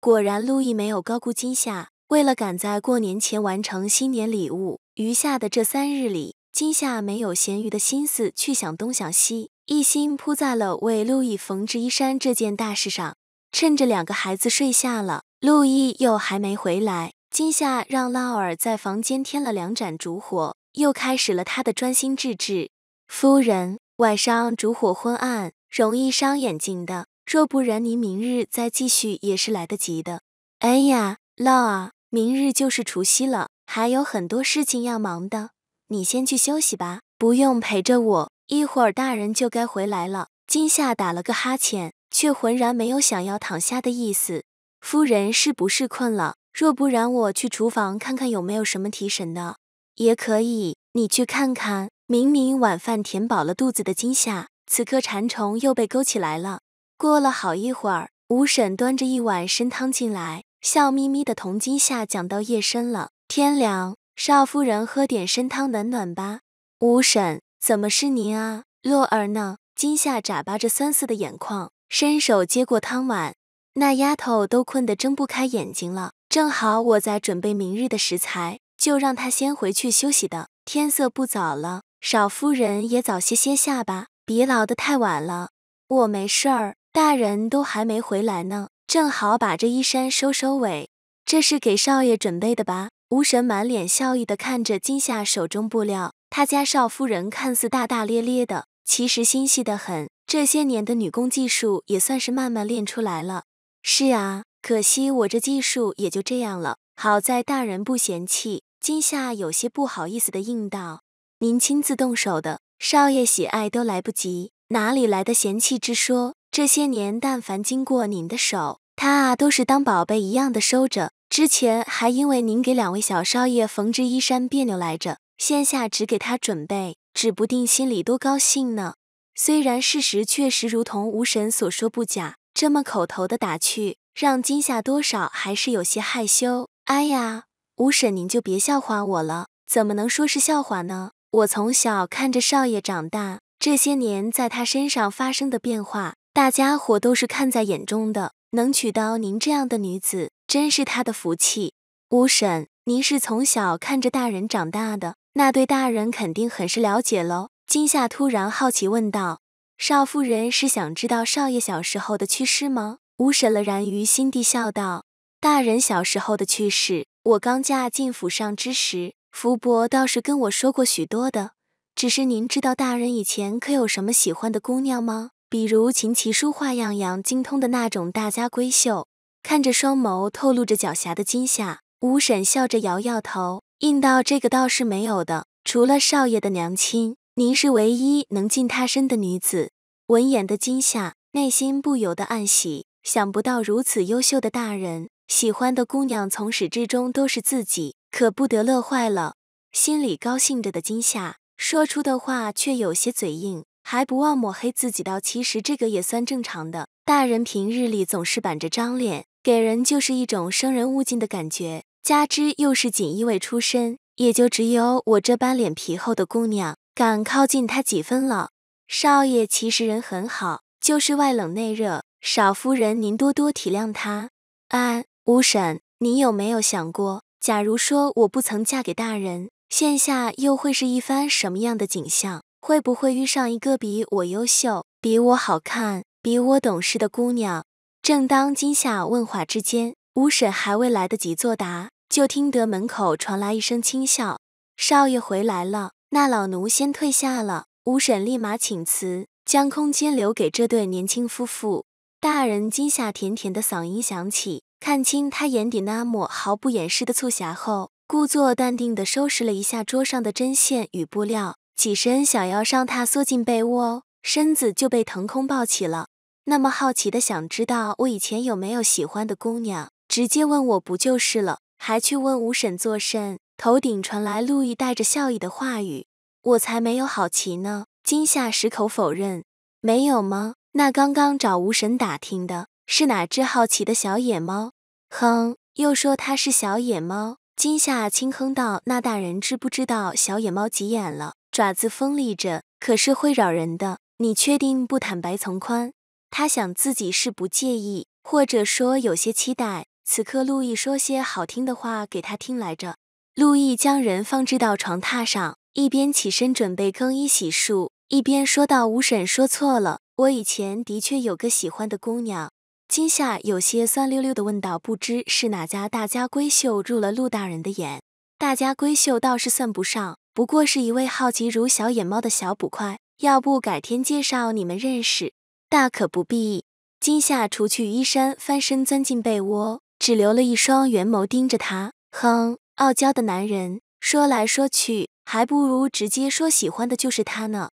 果然，路易没有高估今夏。为了赶在过年前完成新年礼物，余下的这三日里，今夏没有闲余的心思去想东想西，一心扑在了为路易缝制衣衫这件大事上。趁着两个孩子睡下了，路易又还没回来，今夏让拉尔在房间添了两盏烛火，又开始了他的专心致志。夫人，晚上烛火昏暗，容易伤眼睛的。若不然，您明日再继续也是来得及的。哎呀，老啊，明日就是除夕了，还有很多事情要忙的。你先去休息吧，不用陪着我。一会儿大人就该回来了。今夏打了个哈欠，却浑然没有想要躺下的意思。夫人是不是困了？若不然，我去厨房看看有没有什么提神的。也可以，你去看看。明明晚饭填饱了肚子的今夏，此刻馋虫又被勾起来了。过了好一会儿，吴婶端着一碗参汤进来，笑眯眯的同金夏讲：“到夜深了，天凉，少夫人喝点参汤暖暖吧。”吴婶，怎么是您啊？洛儿呢？金夏眨巴着酸涩的眼眶，伸手接过汤碗。那丫头都困得睁不开眼睛了，正好我在准备明日的食材，就让她先回去休息的。天色不早了，少夫人也早些歇下吧，别熬得太晚了。我没事儿。大人都还没回来呢，正好把这衣衫收收尾。这是给少爷准备的吧？吴神满脸笑意的看着金夏手中布料，他家少夫人看似大大咧咧的，其实心细得很。这些年的女工技术也算是慢慢练出来了。是啊，可惜我这技术也就这样了。好在大人不嫌弃。金夏有些不好意思的应道：“您亲自动手的，少爷喜爱都来不及，哪里来的嫌弃之说？”这些年，但凡经过您的手，他啊都是当宝贝一样的收着。之前还因为您给两位小少爷缝制衣衫别扭来着，现下只给他准备，指不定心里多高兴呢。虽然事实确实如同吴婶所说不假，这么口头的打趣，让今夏多少还是有些害羞。哎呀，吴婶您就别笑话我了，怎么能说是笑话呢？我从小看着少爷长大，这些年在他身上发生的变化。大家伙都是看在眼中的，能娶到您这样的女子，真是他的福气。五婶，您是从小看着大人长大的，那对大人肯定很是了解喽。今夏突然好奇问道：“少夫人是想知道少爷小时候的趣事吗？”五婶了然于心地笑道：“大人小时候的趣事，我刚嫁进府上之时，福伯倒是跟我说过许多的。只是您知道大人以前可有什么喜欢的姑娘吗？”比如琴棋书画样样精通的那种大家闺秀，看着双眸透露着狡黠的金夏，吴婶笑着摇摇头，应道：“这个倒是没有的，除了少爷的娘亲，您是唯一能近他身的女子。”闻言的金夏内心不由得暗喜，想不到如此优秀的大人喜欢的姑娘从始至终都是自己，可不得乐坏了。心里高兴着的金夏说出的话却有些嘴硬。还不忘抹黑自己，道：“其实这个也算正常的。大人平日里总是板着张脸，给人就是一种生人勿近的感觉。加之又是锦衣卫出身，也就只有我这般脸皮厚的姑娘敢靠近他几分了。少爷其实人很好，就是外冷内热。少夫人，您多多体谅他。安，五婶，你有没有想过，假如说我不曾嫁给大人，现下又会是一番什么样的景象？”会不会遇上一个比我优秀、比我好看、比我懂事的姑娘？正当今夏问话之间，吴婶还未来得及作答，就听得门口传来一声轻笑：“少爷回来了。”那老奴先退下了。吴婶立马请辞，将空间留给这对年轻夫妇。大人今夏甜甜的嗓音响起，看清他眼底那抹毫不掩饰的促狭后，故作淡定地收拾了一下桌上的针线与布料。起身想要上榻缩进被窝，身子就被腾空抱起了。那么好奇的想知道我以前有没有喜欢的姑娘，直接问我不就是了，还去问吴婶作甚？头顶传来陆毅带着笑意的话语：“我才没有好奇呢。”惊夏矢口否认：“没有吗？那刚刚找吴婶打听的是哪只好奇的小野猫？”哼，又说它是小野猫。金夏轻哼道：“那大人知不知道，小野猫急眼了，爪子锋利着，可是会扰人的。你确定不坦白从宽？”他想自己是不介意，或者说有些期待。此刻陆毅说些好听的话给他听来着。陆毅将人放置到床榻上，一边起身准备更衣洗漱，一边说道：“五婶说错了，我以前的确有个喜欢的姑娘。”今夏有些酸溜溜的问道：“不知是哪家大家闺秀入了陆大人的眼？大家闺秀倒是算不上，不过是一位好奇如小野猫的小捕快。要不改天介绍你们认识？大可不必。”今夏除去衣衫，翻身钻进被窝，只留了一双圆眸盯着他。哼，傲娇的男人，说来说去，还不如直接说喜欢的就是他呢。